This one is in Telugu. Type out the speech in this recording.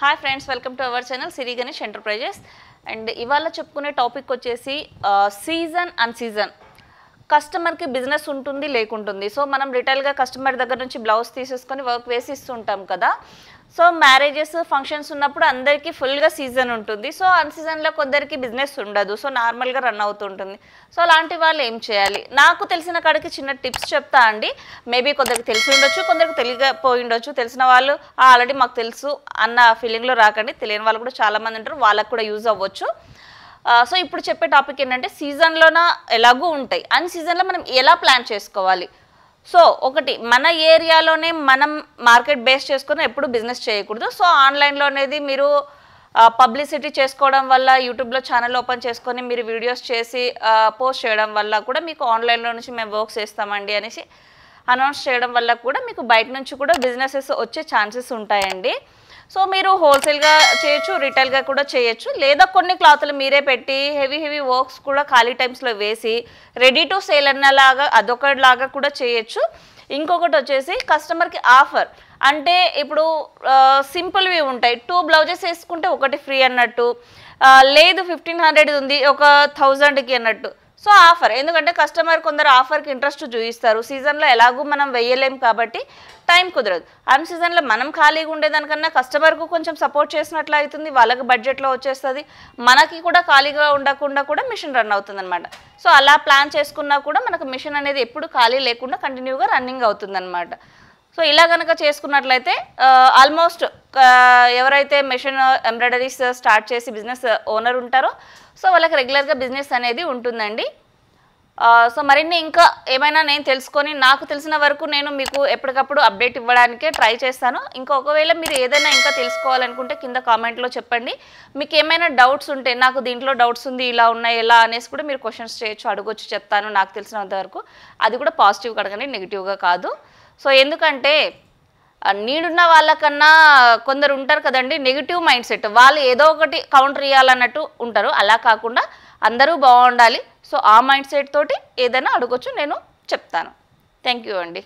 hi friends welcome to our channel Siri Ganesh enterprises and ఇవాళ చెప్పుకునే టాపిక్ వచ్చేసి సీజన్ అన్సీజన్ సీజన్ కస్టమర్కి బిజినెస్ ఉంటుంది లేకుంటుంది సో మనం రిటైల్గా కస్టమర్ దగ్గర నుంచి బ్లౌజ్ తీసేసుకొని వర్క్ వేసి ఇస్తుంటాం కదా సో మ్యారేజెస్ ఫంక్షన్స్ ఉన్నప్పుడు అందరికీ ఫుల్గా సీజన్ ఉంటుంది సో అన్ సీజన్లో కొందరికి బిజినెస్ ఉండదు సో నార్మల్గా రన్ అవుతుంటుంది సో అలాంటి వాళ్ళు ఏం చేయాలి నాకు తెలిసిన కాడికి చిన్న టిప్స్ చెప్తా అండి మేబీ కొందరికి తెలిసి ఉండొచ్చు కొందరికి తెలియకపోయి ఉండొచ్చు తెలిసిన వాళ్ళు ఆల్రెడీ మాకు తెలుసు అన్న ఫీలింగ్లో రాకండి తెలియని వాళ్ళు కూడా చాలామంది ఉంటారు వాళ్ళకు కూడా యూజ్ అవ్వచ్చు సో ఇప్పుడు చెప్పే టాపిక్ ఏంటంటే సీజన్లోన ఎలాగూ ఉంటాయి అన్ సీజన్లో మనం ఎలా ప్లాన్ చేసుకోవాలి సో ఒకటి మన ఏరియాలోనే మనం మార్కెట్ బేస్ చేసుకుని ఎప్పుడు బిజినెస్ చేయకూడదు సో ఆన్లైన్లో అనేది మీరు పబ్లిసిటీ చేసుకోవడం వల్ల యూట్యూబ్లో ఛానల్ ఓపెన్ చేసుకొని మీరు వీడియోస్ చేసి పోస్ట్ చేయడం వల్ల కూడా మీకు ఆన్లైన్లో నుంచి మేము వర్క్ చేస్తామండి అనేసి అనౌన్స్ చేయడం వల్ల కూడా మీకు బయట నుంచి కూడా బిజినెసెస్ వచ్చే ఛాన్సెస్ ఉంటాయండి సో మీరు హోల్సేల్గా చేయొచ్చు రిటైల్గా కూడా చేయొచ్చు లేదా కొన్ని క్లాత్లు మీరే పెట్టి హెవీ హెవీ వర్క్స్ కూడా ఖాళీ టైమ్స్లో వేసి రెడీ టు సేల్ అన్నలాగా అదొకలాగా కూడా చేయొచ్చు ఇంకొకటి వచ్చేసి కస్టమర్కి ఆఫర్ అంటే ఇప్పుడు సింపుల్వి ఉంటాయి టూ బ్లౌజెస్ వేసుకుంటే ఒకటి ఫ్రీ అన్నట్టు లేదు ఫిఫ్టీన్ హండ్రెడ్ ఉంది ఒక థౌజండ్కి అన్నట్టు సో ఆఫర్ ఎందుకంటే కస్టమర్ కొందరు ఆఫర్కి ఇంట్రెస్ట్ చూపిస్తారు సీజన్లో ఎలాగూ మనం వేయలేం కాబట్టి టైం కుదరదు అన్ సీజన్లో మనం ఖాళీగా ఉండేదానికన్నా కస్టమర్కు కొంచెం సపోర్ట్ చేసినట్లు అవుతుంది వాళ్ళకి బడ్జెట్లో వచ్చేస్తుంది మనకి కూడా ఖాళీగా ఉండకుండా కూడా మిషన్ రన్ అవుతుంది అనమాట సో అలా ప్లాన్ చేసుకున్నా కూడా మనకు మిషన్ అనేది ఎప్పుడు ఖాళీ లేకుండా కంటిన్యూగా రన్నింగ్ అవుతుంది అనమాట సో ఇలా కనుక చేసుకున్నట్లయితే ఆల్మోస్ట్ ఎవరైతే మెషిన్ ఎంబ్రాయిడరీస్ స్టార్ట్ చేసి బిజినెస్ ఓనర్ ఉంటారో సో వాళ్ళకి రెగ్యులర్గా బిజినెస్ అనేది ఉంటుందండి సో మరిన్ని ఇంకా ఏమైనా నేను తెలుసుకొని నాకు తెలిసిన వరకు నేను మీకు ఎప్పటికప్పుడు అప్డేట్ ఇవ్వడానికే ట్రై చేస్తాను ఇంకా ఒకవేళ మీరు ఏదైనా ఇంకా తెలుసుకోవాలనుకుంటే కింద కామెంట్లో చెప్పండి మీకు ఏమైనా డౌట్స్ ఉంటే నాకు దీంట్లో డౌట్స్ ఉంది ఇలా ఉన్నాయి ఎలా అనేసి కూడా మీరు క్వశ్చన్స్ చేయొచ్చు అడగొచ్చు చెప్తాను నాకు తెలిసినంత వరకు అది కూడా పాజిటివ్ కడగండి నెగిటివ్గా కాదు సో ఎందుకంటే నీడున్న వాళ్ళకన్నా కొందరు ఉంటారు కదండి నెగిటివ్ మైండ్ సెట్ వాళ్ళు ఏదో ఒకటి కౌంటర్ ఇవ్వాలన్నట్టు ఉంటారు అలా కాకుండా అందరూ బాగుండాలి సో ఆ మైండ్ సెట్ తోటి ఏదైనా అడగొచ్చు నేను చెప్తాను థ్యాంక్ యూ అండి